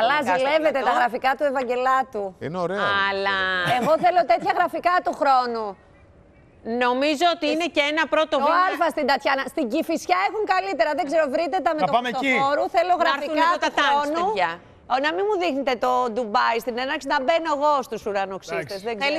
Αλλά ζηλεύετε τα γραφικά του Ευαγγελάτου. Είναι ωραία. Αλλά εγώ θέλω τέτοια γραφικά του χρόνου. Νομίζω ότι είναι και ένα πρώτο βήμα. Το Α στην Τατιάνα. Στην Κυφυσιά έχουν καλύτερα. Δεν ξέρω, βρείτε τα με το χώρο. Θέλω γραφικά του χρόνου. Να μην μου δείχνετε το Ντουμπάι στην έναρξη να μπαίνω εγώ στους ουρανοξύστες.